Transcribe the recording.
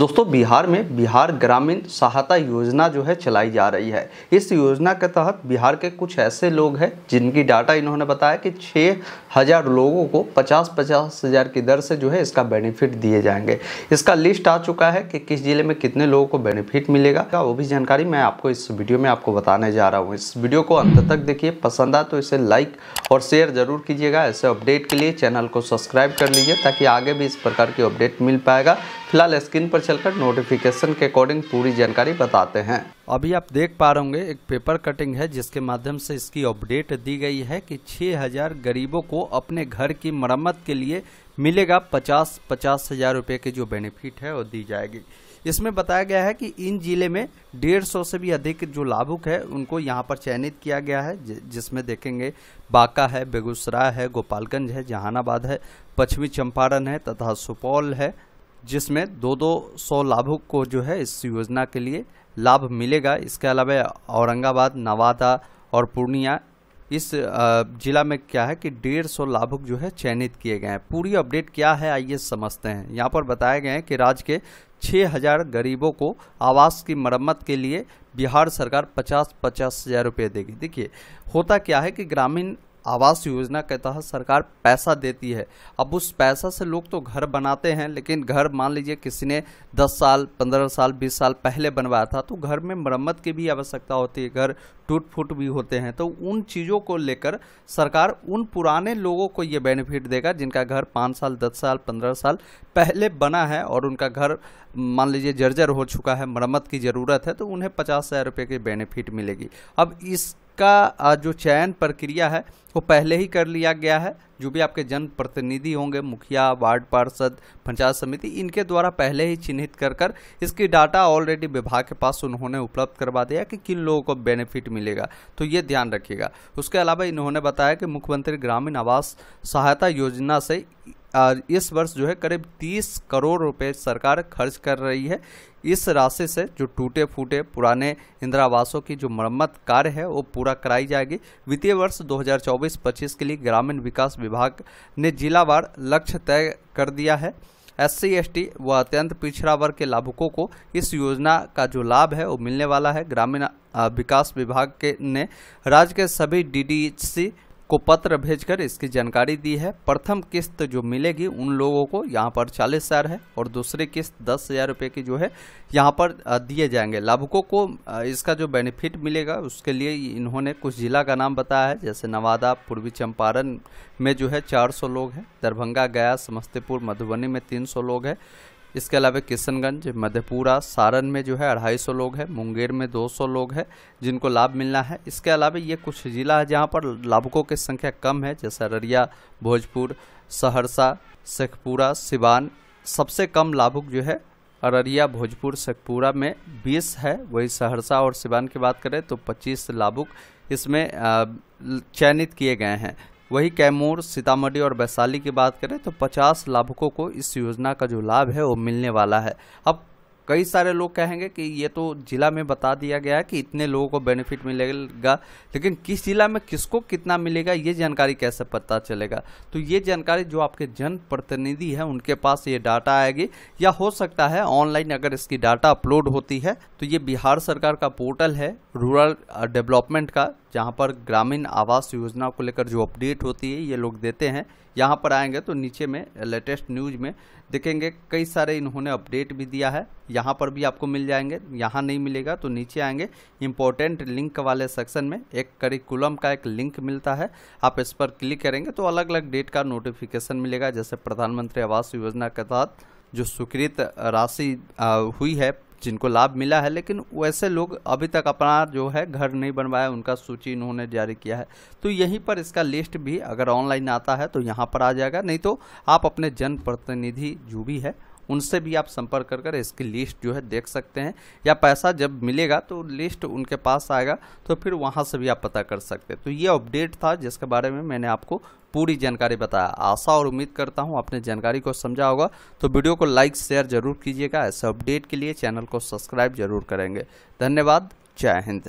दोस्तों बिहार में बिहार ग्रामीण सहायता योजना जो है चलाई जा रही है इस योजना के तहत बिहार के कुछ ऐसे लोग हैं जिनकी डाटा इन्होंने बताया कि छः हज़ार लोगों को पचास पचास हज़ार की दर से जो है इसका बेनिफिट दिए जाएंगे इसका लिस्ट आ चुका है कि किस ज़िले में कितने लोगों को बेनिफिट मिलेगा वो भी जानकारी मैं आपको इस वीडियो में आपको बताने जा रहा हूँ इस वीडियो को अंत तक देखिए पसंद आए तो इसे लाइक और शेयर ज़रूर कीजिएगा ऐसे अपडेट के लिए चैनल को सब्सक्राइब कर लीजिए ताकि आगे भी इस प्रकार की अपडेट मिल पाएगा फिलहाल स्क्रीन पर चलकर नोटिफिकेशन के अकॉर्डिंग पूरी जानकारी बताते हैं अभी आप देख पा रहे होंगे एक पेपर कटिंग है जिसके माध्यम से इसकी अपडेट दी गई है कि 6000 गरीबों को अपने घर की मरम्मत के लिए मिलेगा पचास पचास हजार रुपये की जो बेनिफिट है वो दी जाएगी इसमें बताया गया है कि इन जिले में डेढ़ सौ से भी अधिक जो लाभुक है उनको यहाँ पर चयनित किया गया है जिसमें देखेंगे बांका है बेगूसराय है गोपालगंज है जहानाबाद है पश्चिमी चंपारण है तथा सुपौल है जिसमें दो दो सौ लाभुक को जो है इस योजना के लिए लाभ मिलेगा इसके अलावा औरंगाबाद नवादा और पूर्णिया इस जिला में क्या है कि डेढ़ सौ लाभुक जो है चयनित किए गए हैं पूरी अपडेट क्या है आइए समझते हैं यहाँ पर बताया गया है कि राज्य के 6000 गरीबों को आवास की मरम्मत के लिए बिहार सरकार पचास पचास हज़ार रुपये देगी देखिए होता क्या है कि ग्रामीण आवास योजना के तहत सरकार पैसा देती है अब उस पैसा से लोग तो घर बनाते हैं लेकिन घर मान लीजिए किसी ने 10 साल 15 साल 20 साल पहले बनवाया था तो घर में मरम्मत की भी आवश्यकता होती है घर टूट फूट भी होते हैं तो उन चीज़ों को लेकर सरकार उन पुराने लोगों को ये बेनिफिट देगा जिनका घर पाँच साल दस साल पंद्रह साल पहले बना है और उनका घर मान लीजिए जर्जर हो चुका है मरम्मत की ज़रूरत है तो उन्हें पचास हज़ार रुपये की बेनिफिट मिलेगी अब इस इसका जो चयन प्रक्रिया है वो पहले ही कर लिया गया है जो भी आपके जनप्रतिनिधि होंगे मुखिया वार्ड पार्षद पंचायत समिति इनके द्वारा पहले ही चिन्हित कर कर इसकी डाटा ऑलरेडी विभाग के पास उन्होंने उपलब्ध करवा दिया कि किन लोगों को बेनिफिट मिलेगा तो ये ध्यान रखिएगा उसके अलावा इन्होंने बताया कि मुख्यमंत्री ग्रामीण आवास सहायता योजना से इस वर्ष जो है करीब 30 करोड़ रुपए सरकार खर्च कर रही है इस राशि से जो टूटे फूटे पुराने इंदिरावासों की जो मरम्मत कार्य है वो पूरा कराई जाएगी वित्तीय वर्ष 2024-25 के लिए ग्रामीण विकास विभाग ने जिलावार लक्ष्य तय कर दिया है एस सी एस टी व अत्यंत पिछड़ा वर्ग के लाभुकों को इस योजना का जो लाभ है वो मिलने वाला है ग्रामीण विकास विभाग के ने राज्य के सभी डी डी सी को पत्र भेजकर इसकी जानकारी दी है प्रथम किस्त जो मिलेगी उन लोगों को यहाँ पर चालीस हज़ार है और दूसरी किस्त दस हज़ार रुपये की जो है यहाँ पर दिए जाएंगे लाभुकों को इसका जो बेनिफिट मिलेगा उसके लिए इन्होंने कुछ ज़िला का नाम बताया है जैसे नवादा पूर्वी चंपारण में जो है चार सौ लोग हैं दरभंगा गया समस्तीपुर मधुबनी में तीन सौ लोग हैं इसके अलावा किशनगंज मधेपुरा सारण में जो है अढ़ाई सौ लोग हैं मुंगेर में 200 लोग हैं जिनको लाभ मिलना है इसके अलावा ये कुछ ज़िला है जहाँ पर लाभुकों की संख्या कम है जैसे अररिया भोजपुर सहरसा शेखपुरा सिवान सबसे कम लाभुक जो है अररिया भोजपुर शेखपुरा में 20 है वही सहरसा और सिवान की बात करें तो 25 लाभुक इसमें चयनित किए गए हैं वही कैमूर सीतामढ़ी और वैशाली की बात करें तो 50 लाभुकों को इस योजना का जो लाभ है वो मिलने वाला है अब कई सारे लोग कहेंगे कि ये तो ज़िला में बता दिया गया है कि इतने लोगों को बेनिफिट मिलेगा लेकिन किस ज़िला में किसको कितना मिलेगा ये जानकारी कैसे पता चलेगा तो ये जानकारी जो आपके जनप्रतिनिधि हैं उनके पास ये डाटा आएगी या हो सकता है ऑनलाइन अगर इसकी डाटा अपलोड होती है तो ये बिहार सरकार का पोर्टल है रूरल डेवलपमेंट का जहाँ पर ग्रामीण आवास योजना को लेकर जो अपडेट होती है ये लोग देते हैं यहाँ पर आएंगे तो नीचे में लेटेस्ट न्यूज में देखेंगे कई सारे इन्होंने अपडेट भी दिया है यहाँ पर भी आपको मिल जाएंगे यहाँ नहीं मिलेगा तो नीचे आएंगे इम्पोर्टेंट लिंक वाले सेक्शन में एक करिकुलम का एक लिंक मिलता है आप इस पर क्लिक करेंगे तो अलग अलग डेट का नोटिफिकेशन मिलेगा जैसे प्रधानमंत्री आवास योजना के तहत जो स्वीकृत राशि हुई है जिनको लाभ मिला है लेकिन वैसे लोग अभी तक अपना जो है घर नहीं बनवाया उनका सूची इन्होंने जारी किया है तो यहीं पर इसका लिस्ट भी अगर ऑनलाइन आता है तो यहाँ पर आ जाएगा नहीं तो आप अपने जनप्रतिनिधि जो भी है उनसे भी आप संपर्क कर कर इसकी लिस्ट जो है देख सकते हैं या पैसा जब मिलेगा तो लिस्ट उनके पास आएगा तो फिर वहाँ से भी आप पता कर सकते हैं तो ये अपडेट था जिसके बारे में मैंने आपको पूरी जानकारी बताया आशा और उम्मीद करता हूँ आपने जानकारी को समझा होगा तो वीडियो को लाइक शेयर जरूर कीजिएगा ऐसे अपडेट के लिए चैनल को सब्सक्राइब जरूर करेंगे धन्यवाद जय हिंद